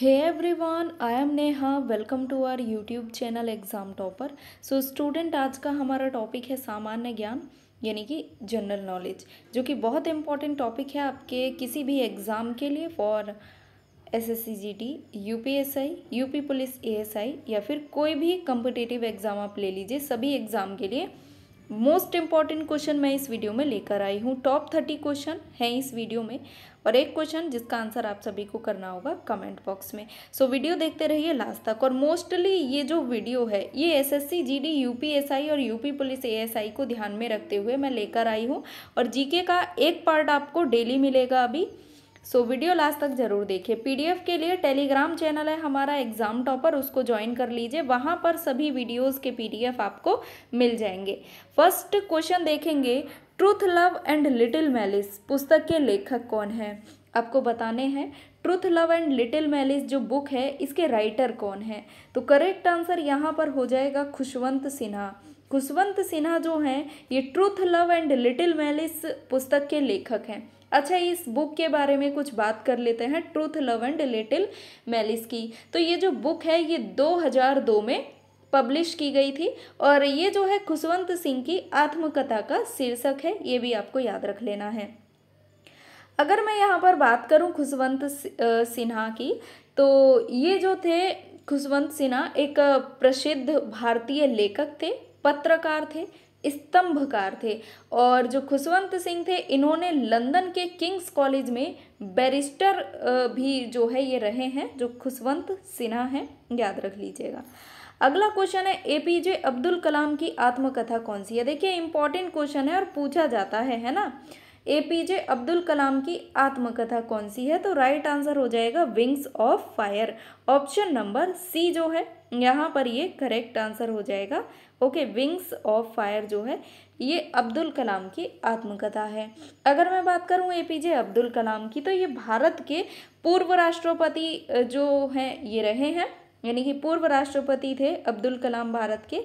Hey everyone I am Neha welcome to our YouTube channel exam topper so student आज का हमारा topic है सामान्य ज्ञान यानी कि जनरल नॉलेज जो कि बहुत इंपॉर्टेंट टॉपिक है आपके किसी भी एग्ज़ाम के लिए for S S C G T U P S I U P police A S I या फिर कोई भी कम्पिटेटिव एग्ज़ाम आप ले लीजिए सभी एग्ज़ाम के लिए मोस्ट इम्पॉर्टेंट क्वेश्चन मैं इस वीडियो में लेकर आई हूँ टॉप थर्टी क्वेश्चन हैं इस वीडियो में और एक क्वेश्चन जिसका आंसर आप सभी को करना होगा कमेंट बॉक्स में सो so, वीडियो देखते रहिए लास्ट तक और मोस्टली ये जो वीडियो है ये एसएससी जीडी यूपीएसआई और यूपी पुलिस एएसआई को ध्यान में रखते हुए मैं लेकर आई हूँ और जीके का एक पार्ट आपको डेली मिलेगा अभी सो वीडियो लास्ट तक जरूर देखिए पीडीएफ के लिए टेलीग्राम चैनल है हमारा एग्ज़ाम टॉपर उसको ज्वाइन कर लीजिए वहाँ पर सभी वीडियोस के पीडीएफ आपको मिल जाएंगे फर्स्ट क्वेश्चन देखेंगे truth love and little malice पुस्तक के लेखक कौन है आपको बताने हैं truth love and little malice जो बुक है इसके राइटर कौन है तो करेक्ट आंसर यहाँ पर हो जाएगा खुशवंत सिन्हा खुशवंत सिन्हा जो हैं ये truth love and little malice पुस्तक के लेखक हैं अच्छा इस बुक के बारे में कुछ बात कर लेते हैं truth love and little malice की तो ये जो बुक है ये 2002 में पब्लिश की गई थी और ये जो है खुशवंत सिंह की आत्मकथा का शीर्षक है ये भी आपको याद रख लेना है अगर मैं यहाँ पर बात करूँ खुशवंत सिन्हा की तो ये जो थे खुशवंत सिन्हा एक प्रसिद्ध भारतीय लेखक थे पत्रकार थे स्तंभकार थे और जो खुशवंत सिंह थे इन्होंने लंदन के किंग्स कॉलेज में बैरिस्टर भी जो है ये रहे हैं जो खुशवंत सिन्हा हैं याद रख लीजिएगा अगला क्वेश्चन है ए पी जे अब्दुल कलाम की आत्मकथा कौन सी है देखिए इंपॉर्टेंट क्वेश्चन है और पूछा जाता है है ना ए पी जे अब्दुल कलाम की आत्मकथा कौन सी है तो राइट आंसर हो जाएगा wings of fire option number C जो है यहाँ पर ये करेक्ट आंसर हो जाएगा ओके विंग्स ऑफ फायर जो है ये अब्दुल कलाम की आत्मकथा है अगर मैं बात करूँ ए पी जे अब्दुल कलाम की तो ये भारत के पूर्व राष्ट्रपति जो हैं ये रहे हैं यानी कि पूर्व राष्ट्रपति थे अब्दुल कलाम भारत के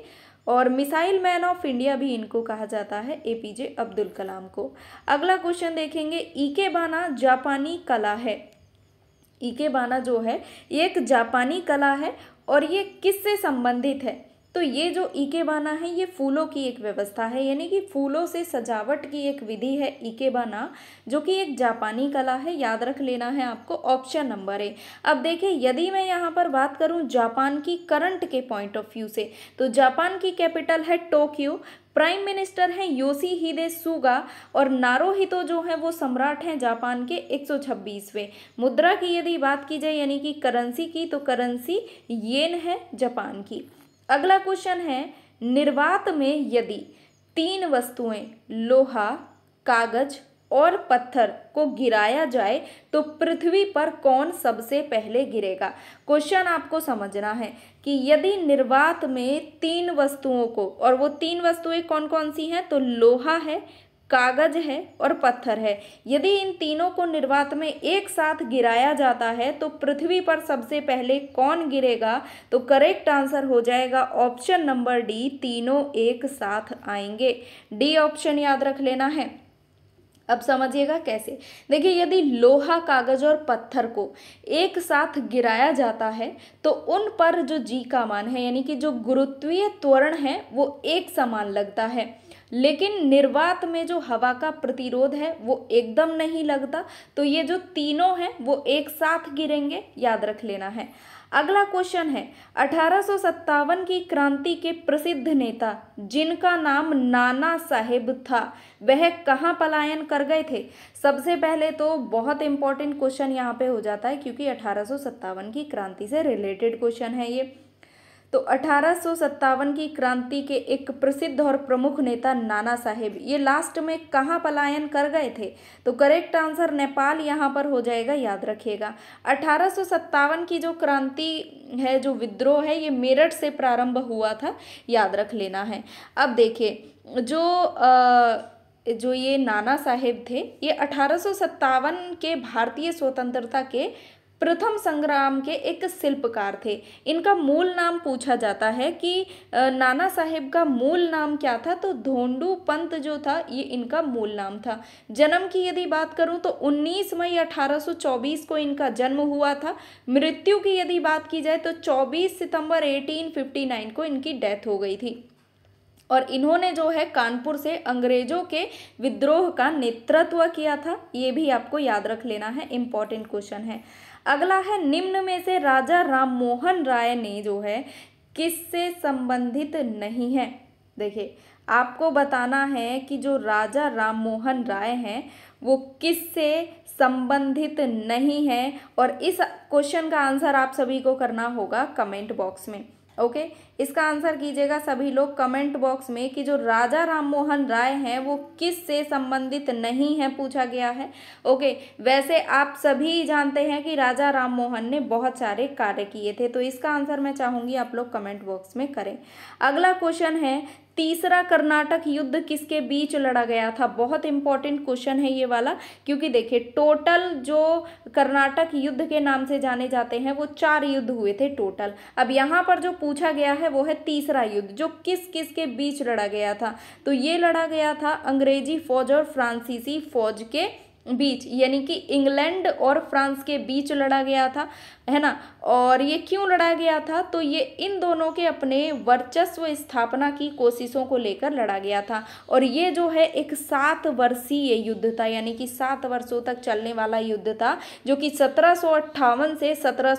और मिसाइल मैन ऑफ इंडिया भी इनको कहा जाता है ए पी जे अब्दुल कलाम को अगला क्वेश्चन देखेंगे ईके e बाना जापानी कला है ईके e बाना जो है ये एक जापानी कला है और ये किससे संबंधित है तो ये जो इकेबाना है ये फूलों की एक व्यवस्था है यानी कि फूलों से सजावट की एक विधि है इकेबाना जो कि एक जापानी कला है याद रख लेना है आपको ऑप्शन नंबर ए अब देखिए यदि मैं यहाँ पर बात करूँ जापान की करंट के पॉइंट ऑफ व्यू से तो जापान की कैपिटल है टोक्यो प्राइम मिनिस्टर हैं योशी हिदे सुगा और नारोहितो जो हैं वो सम्राट हैं जापान के 126वें मुद्रा की यदि बात की जाए यानी कि करेंसी की तो करेंसी येन है जापान की अगला क्वेश्चन है निर्वात में यदि तीन वस्तुएं लोहा कागज और पत्थर को गिराया जाए तो पृथ्वी पर कौन सबसे पहले गिरेगा क्वेश्चन आपको समझना है कि यदि निर्वात में तीन वस्तुओं को और वो तीन वस्तुएं कौन कौन सी हैं तो लोहा है कागज है और पत्थर है यदि इन तीनों को निर्वात में एक साथ गिराया जाता है तो पृथ्वी पर सबसे पहले कौन गिरेगा तो करेक्ट आंसर हो जाएगा ऑप्शन नंबर डी तीनों एक साथ आएंगे डी ऑप्शन याद रख लेना है अब समझिएगा कैसे देखिए यदि लोहा कागज और पत्थर को एक साथ गिराया जाता है तो उन पर जो जी का मान है यानी कि जो गुरुत्वीय त्वरण है वो एक समान लगता है लेकिन निर्वात में जो हवा का प्रतिरोध है वो एकदम नहीं लगता तो ये जो तीनों हैं वो एक साथ गिरेंगे याद रख लेना है अगला क्वेश्चन है अठारह की क्रांति के प्रसिद्ध नेता जिनका नाम नाना साहेब था वह कहाँ पलायन कर गए थे सबसे पहले तो बहुत इंपॉर्टेंट क्वेश्चन यहाँ पे हो जाता है क्योंकि अठारह की क्रांति से रिलेटेड क्वेश्चन है ये तो अठारह की क्रांति के एक प्रसिद्ध और प्रमुख नेता नाना साहेब ये लास्ट में कहाँ पलायन कर गए थे तो करेक्ट आंसर नेपाल यहाँ पर हो जाएगा याद रखिएगा अठारह की जो क्रांति है जो विद्रोह है ये मेरठ से प्रारंभ हुआ था याद रख लेना है अब देखिए जो आ, जो ये नाना साहेब थे ये अठारह के भारतीय स्वतंत्रता के प्रथम संग्राम के एक शिल्पकार थे इनका मूल नाम पूछा जाता है कि नाना साहेब का मूल नाम क्या था तो धोंडू पंत जो था ये इनका मूल नाम था जन्म की यदि बात करूँ तो 19 मई 1824 को इनका जन्म हुआ था मृत्यु की यदि बात की जाए तो 24 सितंबर 1859 को इनकी डेथ हो गई थी और इन्होंने जो है कानपुर से अंग्रेजों के विद्रोह का नेतृत्व किया था ये भी आपको याद रख लेना है इम्पॉर्टेंट क्वेश्चन है अगला है निम्न में से राजा राम मोहन राय ने जो है किससे संबंधित नहीं है देखिए आपको बताना है कि जो राजा राम मोहन राय हैं वो किससे संबंधित नहीं है और इस क्वेश्चन का आंसर आप सभी को करना होगा कमेंट बॉक्स में ओके इसका आंसर कीजिएगा सभी लोग कमेंट बॉक्स में कि जो राजा राम मोहन राय हैं वो किस से संबंधित नहीं है पूछा गया है ओके वैसे आप सभी जानते हैं कि राजा राम मोहन ने बहुत सारे कार्य किए थे तो इसका आंसर मैं चाहूंगी आप लोग कमेंट बॉक्स में करें अगला क्वेश्चन है तीसरा कर्नाटक युद्ध किसके बीच लड़ा गया था बहुत इंपॉर्टेंट क्वेश्चन है ये वाला क्योंकि देखिए टोटल जो कर्नाटक युद्ध के नाम से जाने जाते हैं वो चार युद्ध हुए थे टोटल अब यहाँ पर जो पूछा गया है वो है तीसरा युद्ध जो किस किस के बीच लड़ा गया था तो ये लड़ा गया था अंग्रेजी फौज और फ्रांसीसी फौज के बीच यानी कि इंग्लैंड और फ्रांस के बीच लड़ा गया था है ना और ये क्यों लड़ा गया था तो ये इन दोनों के अपने वर्चस्व स्थापना की कोशिशों को लेकर लड़ा गया था और ये जो है एक सात वर्षीय युद्ध था यानी कि सात वर्षों तक चलने वाला युद्ध था जो कि सत्रह से सत्रह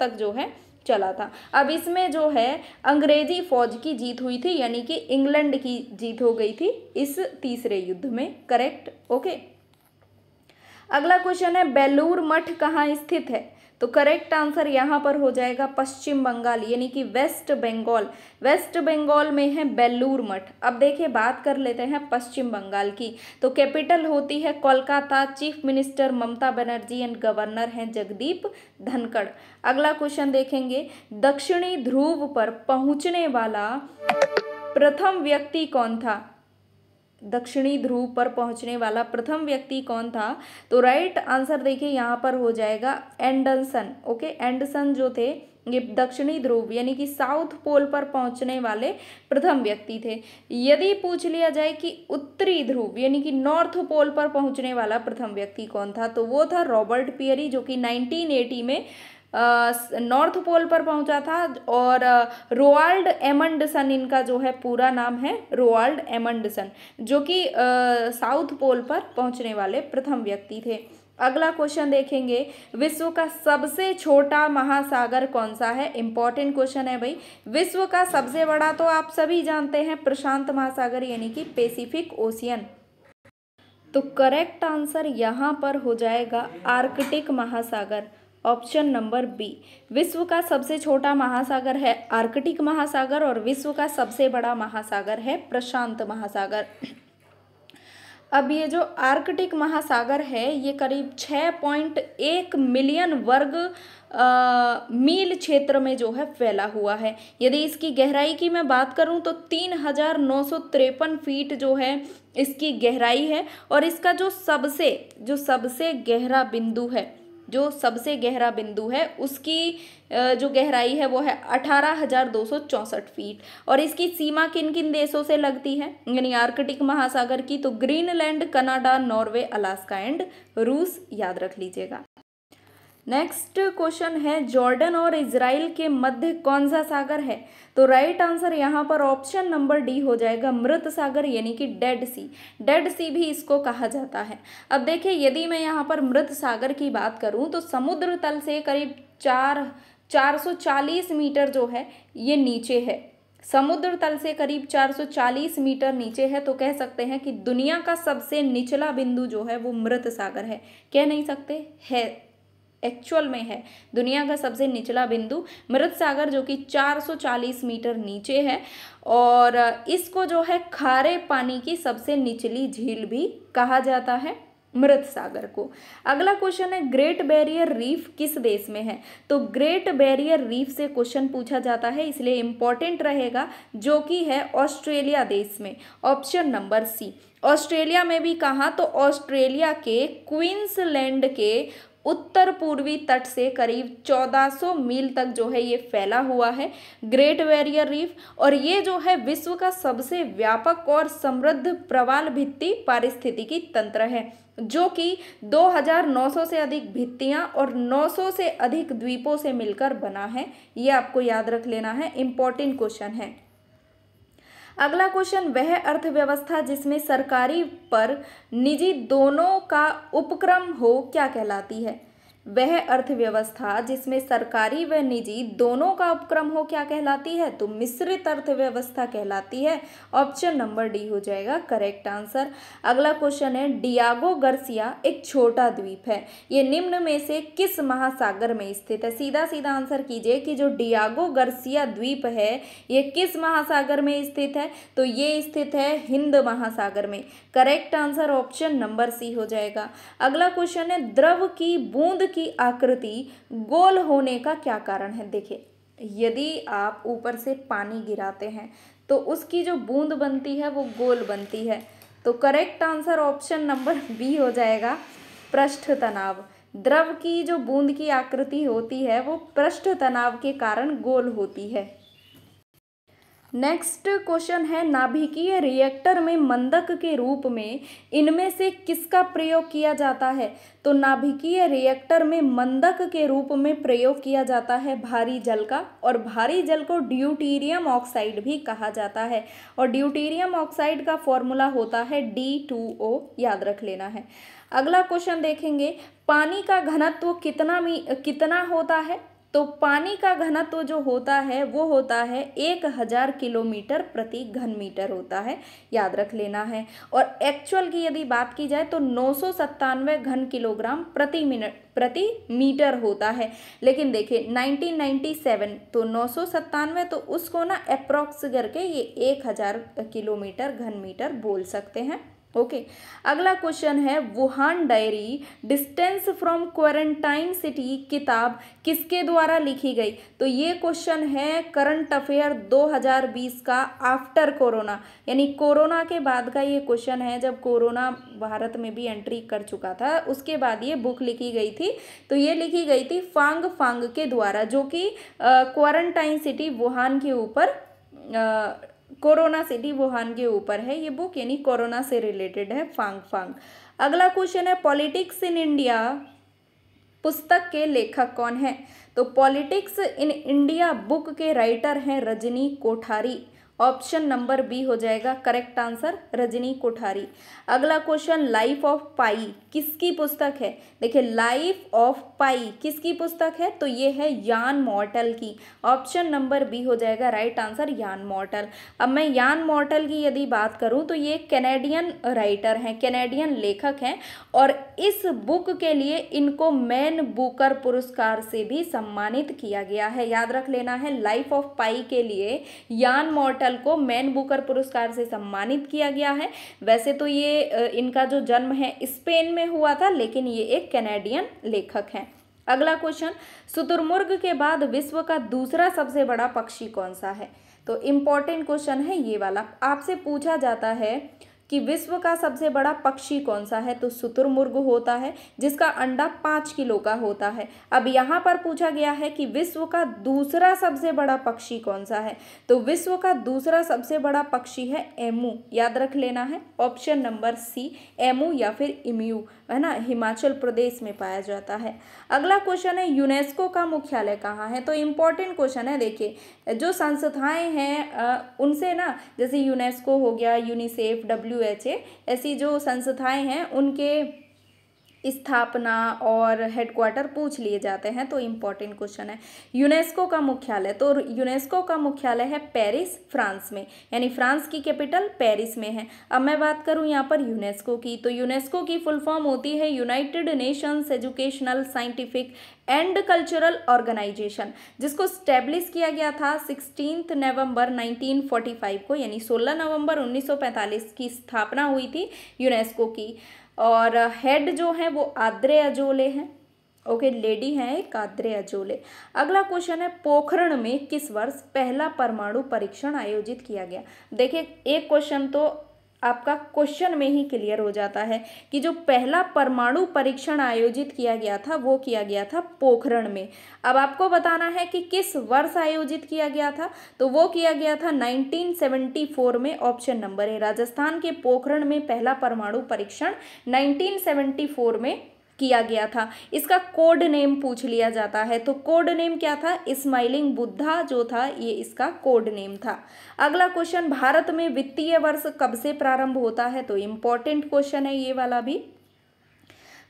तक जो है चला था अब इसमें जो है अंग्रेजी फौज की जीत हुई थी यानी कि इंग्लैंड की जीत हो गई थी इस तीसरे युद्ध में करेक्ट ओके अगला क्वेश्चन है बेलूर मठ कहाँ स्थित है तो करेक्ट आंसर यहाँ पर हो जाएगा पश्चिम बंगाल यानी कि वेस्ट बंगाल वेस्ट बंगाल में है बेलूर मठ अब देखिए बात कर लेते हैं पश्चिम बंगाल की तो कैपिटल होती है Kolkata chief minister Mamata Banerjee and governor हैं जगदीप धनखड़ अगला क्वेश्चन देखेंगे दक्षिणी ध्रुव पर पहुंचने वाला प्रथम व्यक्ति कौन था दक्षिणी ध्रुव पर पहुंचने वाला प्रथम व्यक्ति कौन था तो राइट आंसर देखिए यहाँ पर हो जाएगा एंडनसन ओके एंडसन जो थे ये दक्षिणी ध्रुव यानी कि साउथ पोल पर पहुंचने वाले प्रथम व्यक्ति थे यदि पूछ लिया जाए कि उत्तरी ध्रुव यानी कि नॉर्थ पोल पर पहुंचने वाला प्रथम व्यक्ति कौन था तो वो था रॉबर्ट पियरी जो कि 1980 में नॉर्थ पोल पर पहुंचा था और रोआल्ड एमंडसन इनका जो है पूरा नाम है रोआल्ड एमंडसन जो कि साउथ पोल पर पहुंचने वाले प्रथम व्यक्ति थे अगला क्वेश्चन देखेंगे विश्व का सबसे छोटा महासागर कौन सा है इंपॉर्टेंट क्वेश्चन है भाई विश्व का सबसे बड़ा तो आप सभी जानते हैं प्रशांत महासागर यानी कि पेसिफिक ओशियन तो करेक्ट आंसर यहाँ पर हो जाएगा आर्कटिक महासागर ऑप्शन नंबर बी विश्व का सबसे छोटा महासागर है आर्कटिक महासागर और विश्व का सबसे बड़ा महासागर है प्रशांत महासागर अब ये जो आर्कटिक महासागर है ये करीब छः पॉइंट एक मिलियन वर्ग आ, मील क्षेत्र में जो है फैला हुआ है यदि इसकी गहराई की मैं बात करूं तो तीन हजार नौ सौ तिरपन फीट जो है इसकी गहराई है और इसका जो सबसे जो सबसे गहरा बिंदु है जो सबसे गहरा बिंदु है उसकी जो गहराई है वो है अठारह हजार दो सौ चौंसठ फीट और इसकी सीमा किन किन देशों से लगती है यानी आर्कटिक महासागर की तो Greenland Canada Norway Alaska and रूस याद रख लीजिएगा नेक्स्ट क्वेश्चन है जॉर्डन और इसराइल के मध्य कौन सा सागर है तो राइट आंसर यहाँ पर ऑप्शन नंबर डी हो जाएगा मृत सागर यानी कि डेड सी डेड सी भी इसको कहा जाता है अब देखिए यदि मैं यहाँ पर मृत सागर की बात करूँ तो समुद्र तल से करीब चार चार सौ चालीस मीटर जो है ये नीचे है समुद्र तल से करीब 440 मीटर नीचे है तो कह सकते हैं कि दुनिया का सबसे निचला बिंदु जो है वो मृत सागर है कह नहीं सकते है एक्चुअल में है दुनिया का सबसे निचला बिंदु मृत सागर जो कि 440 मीटर नीचे है और इसको जो है खारे पानी की सबसे निचली झील भी कहा जाता है मृत सागर को अगला क्वेश्चन है ग्रेट बैरियर रीफ किस देश में है तो ग्रेट बैरियर रीफ से क्वेश्चन पूछा जाता है इसलिए इंपॉर्टेंट रहेगा जो कि है ऑस्ट्रेलिया देश में ऑप्शन नंबर सी ऑस्ट्रेलिया में भी कहा तो ऑस्ट्रेलिया के क्वींसलैंड के उत्तर पूर्वी तट से करीब 1400 मील तक जो है ये फैला हुआ है ग्रेट वैरियर रीफ और ये जो है विश्व का सबसे व्यापक और समृद्ध प्रवाल भित्ति पारिस्थितिकी तंत्र है जो कि 2900 से अधिक भित्तियां और 900 से अधिक द्वीपों से मिलकर बना है ये आपको याद रख लेना है इम्पोर्टेंट क्वेश्चन है अगला क्वेश्चन वह अर्थव्यवस्था जिसमें सरकारी पर निजी दोनों का उपक्रम हो क्या कहलाती है वह अर्थव्यवस्था जिसमें सरकारी व निजी दोनों का उपक्रम हो क्या कहलाती है तो मिश्रित अर्थव्यवस्था कहलाती है ऑप्शन नंबर डी हो जाएगा करेक्ट आंसर अगला क्वेश्चन है डियागो गर्सिया एक छोटा द्वीप है ये निम्न में से किस महासागर में स्थित है सीधा सीधा आंसर कीजिए कि जो डियागो गर्सिया द्वीप है ये किस महासागर में स्थित है तो ये स्थित है हिंद महासागर में correct answer option number C हो जाएगा अगला क्वेश्चन है द्रव की बूंद की आकृति गोल होने का क्या कारण है देखिए यदि आप ऊपर से पानी गिराते हैं तो उसकी जो बूंद बनती है वो गोल बनती है तो correct answer option number B हो जाएगा पृष्ठ तनाव द्रव की जो बूंद की आकृति होती है वो पृष्ठ तनाव के कारण गोल होती है नेक्स्ट क्वेश्चन है नाभिकीय रिएक्टर में मंदक के रूप में इनमें से किसका प्रयोग किया जाता है तो नाभिकीय रिएक्टर में मंदक के रूप में प्रयोग किया जाता है भारी जल का और भारी जल को ड्यूटीरियम ऑक्साइड भी कहा जाता है और ड्यूटीरियम ऑक्साइड का फॉर्मूला होता है डी टू ओ याद रख लेना है अगला क्वेश्चन देखेंगे पानी का घनत्व कितना मी कितना होता है तो पानी का घनत्व जो होता है वो होता है एक हज़ार किलोमीटर प्रति घन मीटर होता है याद रख लेना है और एक्चुअल की यदि बात की जाए तो नौ सौ घन किलोग्राम प्रति मिनट प्रति मीटर होता है लेकिन देखिए 1997 तो नौ सौ सत्तानवे तो उसको ना अप्रोक्स करके ये एक हज़ार किलोमीटर घन मीटर बोल सकते हैं ओके okay. अगला क्वेश्चन है Wuhan diary distance from quarantine city किताब किसके द्वारा लिखी गई तो ये क्वेश्चन है करंट अफेयर 2020 का आफ्टर कोरोना यानी कोरोना के बाद का ये क्वेश्चन है जब कोरोना भारत में भी एंट्री कर चुका था उसके बाद ये बुक लिखी गई थी तो ये लिखी गई थी फांग फांग के द्वारा जो कि क्वारंटाइन सिटी वुहान के ऊपर कोरोना सिटी वुहान के ऊपर है ये बुक यानी कोरोना से रिलेटेड है फांग फांग अगला क्वेश्चन है पॉलिटिक्स इन इंडिया पुस्तक के लेखक कौन है तो पॉलिटिक्स इन इंडिया बुक के राइटर हैं Rajni Kothari option number B हो जाएगा करेक्ट आंसर रजनी कोठारी अगला क्वेश्चन लाइफ ऑफ पाई किसकी पुस्तक है देखिए लाइफ ऑफ पाई किसकी पुस्तक है तो ये है यान मॉर्टल की ऑप्शन नंबर बी हो जाएगा राइट आंसर यान मॉर्टल अब मैं यान मॉर्टल की यदि बात करूँ तो ये कैनेडियन राइटर हैं कैनेडियन लेखक हैं और इस बुक के लिए इनको मैन बुकर पुरस्कार से भी सम्मानित किया गया है याद रख लेना है लाइफ ऑफ पाई के लिए यान मॉर्टल अटल को मैन बुकर पुरस्कार से सम्मानित किया गया है वैसे तो ये इनका जो जन्म है स्पेन में हुआ था लेकिन ये एक कैनेडियन लेखक हैं अगला क्वेश्चन शुतुरमुर्ग के बाद विश्व का दूसरा सबसे बड़ा पक्षी कौन सा है तो इम्पॉर्टेंट क्वेश्चन है ये वाला आपसे पूछा जाता है कि विश्व का सबसे बड़ा पक्षी कौन सा है तो शुतुरमुर्ग होता है जिसका अंडा पाँच किलो का होता है अब यहाँ पर पूछा गया है कि विश्व का दूसरा सबसे बड़ा पक्षी कौन सा है तो विश्व का दूसरा सबसे बड़ा पक्षी है एमू याद रख लेना है ऑप्शन नंबर सी एमू या फिर इम्यू है ना हिमाचल प्रदेश में पाया जाता है अगला क्वेश्चन है यूनेस्को का मुख्यालय कहाँ है तो इम्पॉर्टेंट क्वेश्चन है देखिए जो संस्थाएं हैं उनसे ना जैसे यूनेस्को हो गया UNICEF W W H A ऐसी जो संस्थाएं हैं उनके स्थापना और हेडक्वार्टर पूछ लिए जाते हैं तो इम्पॉर्टेंट क्वेश्चन है यूनेस्को का मुख्यालय तो यूनेस्को का मुख्यालय है पेरिस फ्रांस में यानी फ्रांस की कैपिटल पेरिस में है अब मैं बात करूँ यहाँ पर यूनेस्को की तो यूनेस्को की फुल फॉर्म होती है United Nations Educational Scientific and Cultural Organization जिसको स्टैब्लिश किया गया था सिक्सटीन नवंबर 1945 को यानी 16 नवंबर 1945 की स्थापना हुई थी यूनेस्को की और हेड जो है वो आद्रे अजोले हैं ओके लेडी हैं एक आद्रे अजोले अगला क्वेश्चन है पोखरण में किस वर्ष पहला परमाणु परीक्षण आयोजित किया गया देखिए एक क्वेश्चन तो आपका क्वेश्चन में ही क्लियर हो जाता है कि जो पहला परमाणु परीक्षण आयोजित किया गया था वो किया गया था पोखरण में अब आपको बताना है कि किस वर्ष आयोजित किया गया था तो वो किया गया था 1974 में ऑप्शन नंबर है राजस्थान के पोखरण में पहला परमाणु परीक्षण 1974 में किया गया था इसका कोड नेम पूछ लिया जाता है तो कोड नेम क्या था स्माइलिंग बुद्धा जो था ये इसका कोड नेम था अगला क्वेश्चन भारत में वित्तीय वर्ष कब से प्रारंभ होता है तो इम्पोर्टेंट क्वेश्चन है ये वाला भी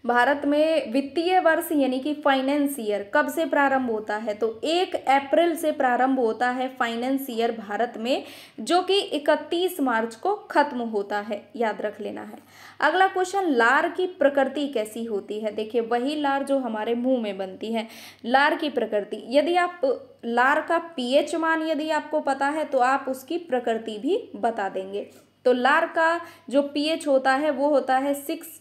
भारत में वित्तीय वर्ष यानी कि फाइनेंस ईयर कब से प्रारंभ होता है तो एक अप्रैल से प्रारंभ होता है फाइनेंस ईयर भारत में जो कि 31 मार्च को खत्म होता है याद रख लेना है अगला क्वेश्चन लार की प्रकृति कैसी होती है देखिए वही लार जो हमारे मुंह में बनती है लार की प्रकृति यदि आप लार का पीएच मान यदि आपको पता है तो आप उसकी प्रकृति भी बता देंगे तो लार का जो पीएच होता है वो होता है सिक्स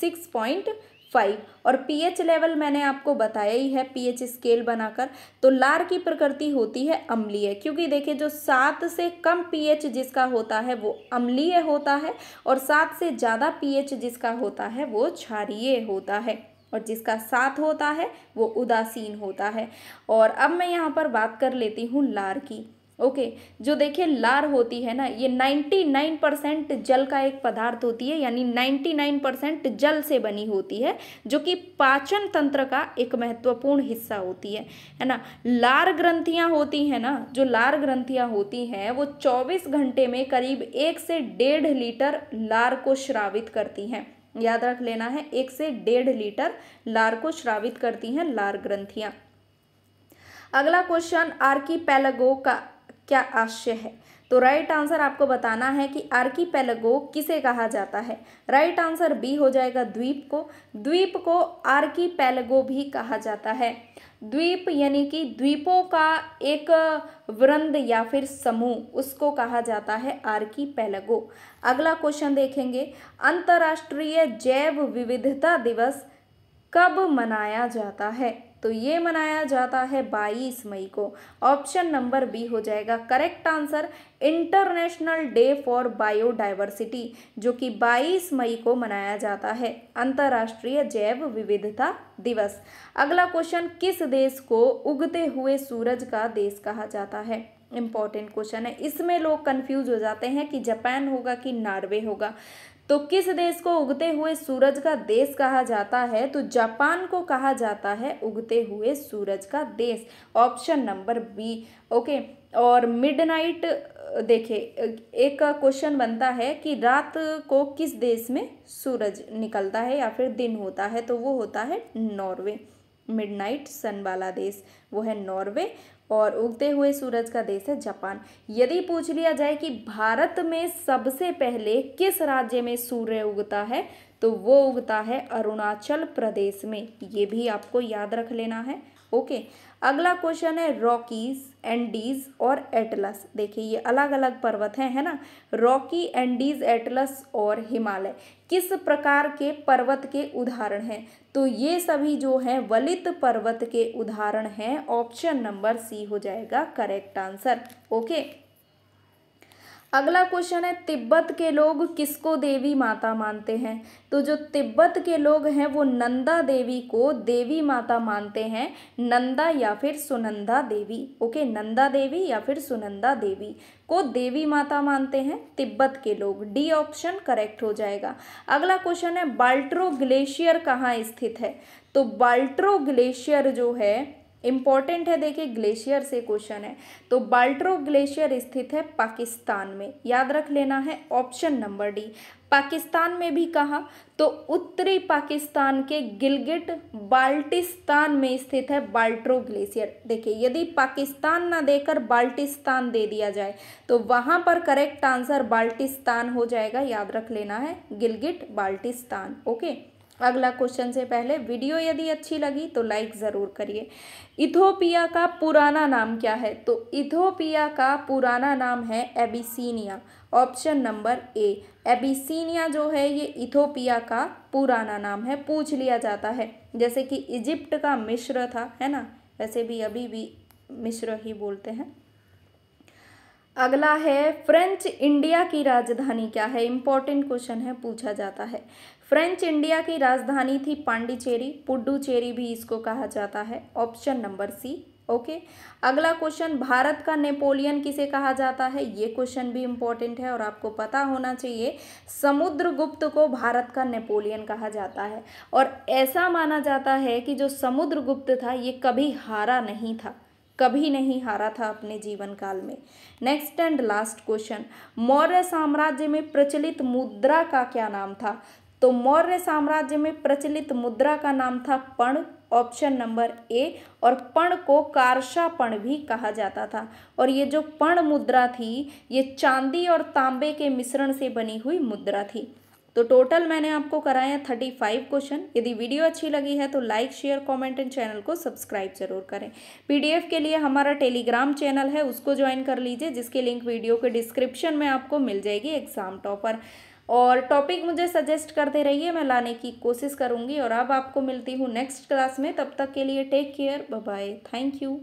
सिक्स पॉइंट फाइव और पीएच लेवल मैंने आपको बताया ही है पीएच स्केल बनाकर तो लार की प्रकृति होती है अम्लीय क्योंकि देखिए जो सात से कम पीएच जिसका होता है वो अम्लीय होता है और सात से ज़्यादा पीएच जिसका होता है वो क्षारीय होता है और जिसका साथ होता है वो उदासीन होता है और अब मैं यहाँ पर बात कर लेती हूँ लार की ओके जो देखिए लार होती है ना ये 99 परसेंट जल का एक पदार्थ होती है यानी 99 परसेंट जल से बनी होती है जो कि पाचन तंत्र का एक महत्वपूर्ण हिस्सा होती है है ना लार ग्रंथियाँ होती हैं ना जो लार ग्रंथियाँ होती हैं वो चौबीस घंटे में करीब एक से डेढ़ लीटर लार को श्रावित करती हैं याद रख लेना है एक से डेढ़ लीटर लार को श्रावित करती हैं लार ग्रंथियाँ अगला क्वेश्चन आर्की पैलगो का क्या आशय है तो राइट आंसर आपको बताना है कि आर्की पैलगो किसे कहा जाता है राइट आंसर बी हो जाएगा द्वीप को द्वीप को आर्की पैलगो भी कहा जाता है द्वीप यानी कि द्वीपों का एक वृंद या फिर समूह उसको कहा जाता है आर्की पैलगो अगला क्वेश्चन देखेंगे अंतर्राष्ट्रीय जैव विविधता दिवस कब मनाया जाता है तो ये मनाया जाता है 22 मई को ऑप्शन नंबर बी हो जाएगा correct answer international day for biodiversity जो कि 22 मई को मनाया जाता है अंतर्राष्ट्रीय जैव विविधता दिवस अगला क्वेश्चन किस देश को उगते हुए सूरज का देश कहा जाता है इम्पॉर्टेंट क्वेश्चन है इसमें लोग कंफ्यूज हो जाते हैं कि जापान होगा कि नॉर्वे होगा तो किस देश को उगते हुए सूरज का देश कहा जाता है तो जापान को कहा जाता है उगते हुए सूरज का देश ऑप्शन नंबर बी ओके और मिडनाइट देखिए एक क्वेश्चन बनता है कि रात को किस देश में सूरज निकलता है या फिर दिन होता है तो वो होता है नॉर्वे मिडनाइट सन वाला देश वो है नॉर्वे और उगते हुए सूरज का देश है जापान यदि पूछ लिया जाए कि भारत में सबसे पहले किस राज्य में सूर्य उगता है तो वो उगता है अरुणाचल प्रदेश में ये भी आपको याद रख लेना है ओके अगला क्वेश्चन है रॉकीज एंडीज और एटलस देखिए ये अलग अलग पर्वत हैं है ना रॉकी एंडीज एटलस और हिमालय किस प्रकार के पर्वत के उदाहरण हैं तो ये सभी जो हैं वलित पर्वत के उदाहरण हैं ऑप्शन नंबर सी हो जाएगा करेक्ट आंसर ओके अगला क्वेश्चन है तिब्बत के लोग किसको देवी माता मानते हैं तो जो तिब्बत के लोग हैं वो नंदा देवी को देवी माता मानते हैं नंदा या फिर सुनंदा देवी ओके नंदा देवी या फिर सुनंदा देवी को देवी माता मानते हैं तिब्बत के लोग डी ऑप्शन करेक्ट हो जाएगा अगला क्वेश्चन है बाल्ट्रो ग्लेशियर कहाँ स्थित है तो बाल्ट्रो ग्लेशियर जो है इम्पॉर्टेंट है देखिए ग्लेशियर से क्वेश्चन है तो बाल्ट्रो ग्लेशियर स्थित है पाकिस्तान में याद रख लेना है ऑप्शन नंबर डी पाकिस्तान में भी कहा तो उत्तरी पाकिस्तान के गिलगिट बाल्टिस्तान में स्थित है बाल्ट्रो ग्लेशियर देखिए यदि पाकिस्तान ना देकर बाल्टिस्तान दे दिया जाए तो वहाँ पर करेक्ट आंसर बाल्टिस्तान हो जाएगा याद रख लेना है गिलगिट बाल्टिस्तान ओके अगला क्वेश्चन से पहले वीडियो यदि अच्छी लगी तो लाइक ज़रूर करिए इथोपिया का पुराना नाम क्या है तो इथोपिया का पुराना नाम है एबिसीनिया ऑप्शन नंबर ए एबिसीनिया जो है ये इथोपिया का पुराना नाम है पूछ लिया जाता है जैसे कि इजिप्ट का मिश्र था है ना वैसे भी अभी भी मिश्र ही बोलते हैं अगला है फ्रेंच इंडिया की राजधानी क्या है इंपॉर्टेंट क्वेश्चन है पूछा जाता है फ्रेंच इंडिया की राजधानी थी पांडिचेरी पुडुचेरी भी इसको कहा जाता है option number C okay okay. अगला क्वेश्चन भारत का नेपोलियन किसे कहा जाता है ये क्वेश्चन भी इम्पोर्टेंट है और आपको पता होना चाहिए समुद्रगुप्त को भारत का नेपोलियन कहा जाता है और ऐसा माना जाता है कि जो समुद्रगुप्त था ये कभी हारा नहीं था कभी नहीं हारा था अपने जीवन काल में next and last question Maurya साम्राज्य में प्रचलित मुद्रा का क्या नाम था तो मौर्य साम्राज्य में प्रचलित मुद्रा का नाम था पण ऑप्शन नंबर ए और पण को कारशापण भी कहा जाता था और ये जो पण मुद्रा थी ये चांदी और तांबे के मिश्रण से बनी हुई मुद्रा थी तो टोटल मैंने आपको कराया थर्टी फाइव क्वेश्चन यदि वीडियो अच्छी लगी है तो like share comment and channel को सब्सक्राइब जरूर करें पीडीएफ के लिए हमारा टेलीग्राम चैनल है उसको ज्वाइन कर लीजिए जिसके लिंक वीडियो के डिस्क्रिप्शन में आपको मिल जाएगी एग्जाम टॉपर और टॉपिक मुझे सजेस्ट करते रहिए मैं लाने की कोशिश करूँगी और अब आपको मिलती हूँ नेक्स्ट क्लास में तब तक के लिए take care bye thank you